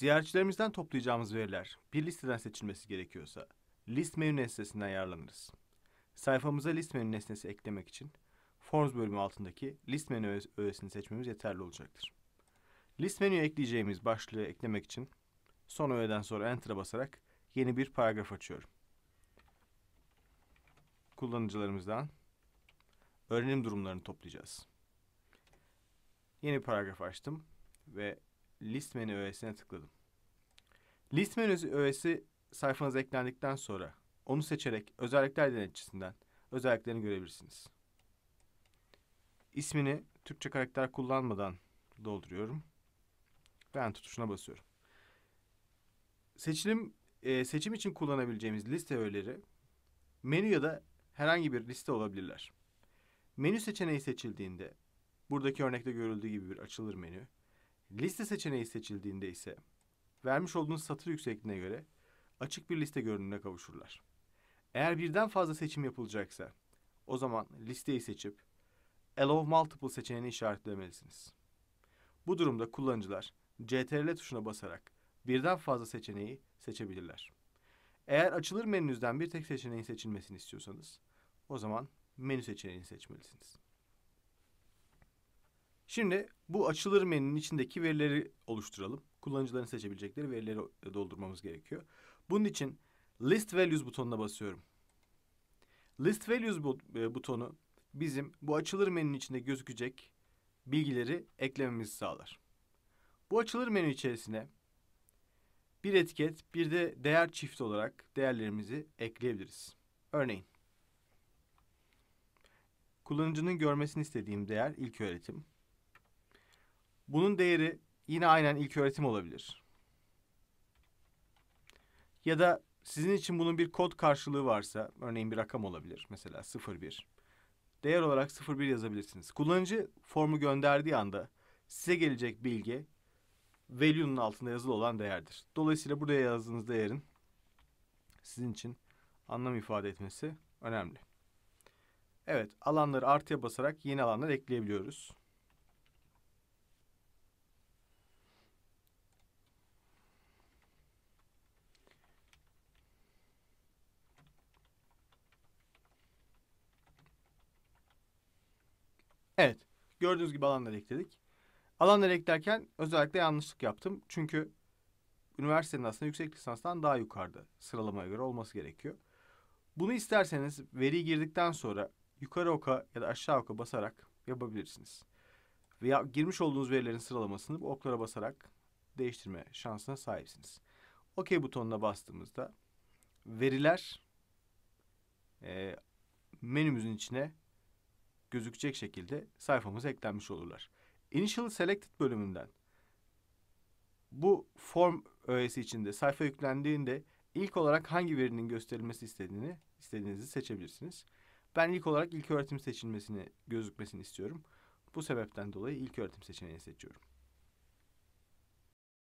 Ziyaretçilerimizden toplayacağımız veriler bir listeden seçilmesi gerekiyorsa list menü nesnesinden yararlanırız. Sayfamıza list menü nesnesi eklemek için Forms bölümü altındaki list menü öğesini seçmemiz yeterli olacaktır. List menüye ekleyeceğimiz başlığı eklemek için son öğeden sonra Enter'a basarak yeni bir paragraf açıyorum. Kullanıcılarımızdan öğrenim durumlarını toplayacağız. Yeni bir paragraf açtım ve list menü öğesine tıkladım. List menü öğesi sayfanız eklendikten sonra onu seçerek özellikler denetçisinden özelliklerini görebilirsiniz. İsmini Türkçe karakter kullanmadan dolduruyorum. Ben tutuşuna basıyorum. Seçilim e, seçim için kullanabileceğimiz liste öğeleri menü ya da herhangi bir liste olabilirler. Menü seçeneği seçildiğinde buradaki örnekte görüldüğü gibi bir açılır menü Liste seçeneği seçildiğinde ise vermiş olduğunuz satır yüksekliğine göre açık bir liste görünümüne kavuşurlar. Eğer birden fazla seçim yapılacaksa o zaman listeyi seçip Allow Multiple seçeneğini işaretlemelisiniz. Bu durumda kullanıcılar CTRL tuşuna basarak birden fazla seçeneği seçebilirler. Eğer açılır menünüzden bir tek seçeneğin seçilmesini istiyorsanız o zaman menü seçeneğini seçmelisiniz. Şimdi bu açılır menünün içindeki verileri oluşturalım. Kullanıcıların seçebilecekleri verileri doldurmamız gerekiyor. Bunun için List Values butonuna basıyorum. List Values e, butonu bizim bu açılır menünün içinde gözükecek bilgileri eklememizi sağlar. Bu açılır menü içerisine bir etiket bir de değer çift olarak değerlerimizi ekleyebiliriz. Örneğin kullanıcının görmesini istediğim değer ilk öğretim. Bunun değeri yine aynen ilk öğretim olabilir. Ya da sizin için bunun bir kod karşılığı varsa, örneğin bir rakam olabilir. Mesela 01. Değer olarak 01 yazabilirsiniz. Kullanıcı formu gönderdiği anda size gelecek bilgi value'nun altında yazılı olan değerdir. Dolayısıyla buraya yazdığınız değerin sizin için anlam ifade etmesi önemli. Evet, alanları artıya basarak yeni alanlar ekleyebiliyoruz. Evet. Gördüğünüz gibi alanları ekledik. Alanları eklerken özellikle yanlışlık yaptım. Çünkü üniversitenin aslında yüksek lisanstan daha yukarıda sıralamaya göre olması gerekiyor. Bunu isterseniz veri girdikten sonra yukarı oka ya da aşağı oka basarak yapabilirsiniz. Veya girmiş olduğunuz verilerin sıralamasını bu oklara basarak değiştirme şansına sahipsiniz. OK butonuna bastığımızda veriler e, menümüzün içine gözükecek şekilde sayfamıza eklenmiş olurlar. Initial Selected bölümünden bu form öğesi içinde sayfa yüklendiğinde ilk olarak hangi verinin gösterilmesi istediğini istediğinizi seçebilirsiniz. Ben ilk olarak ilk öğretim seçilmesini gözükmesini istiyorum. Bu sebepten dolayı ilk öğretim seçeneğini seçiyorum.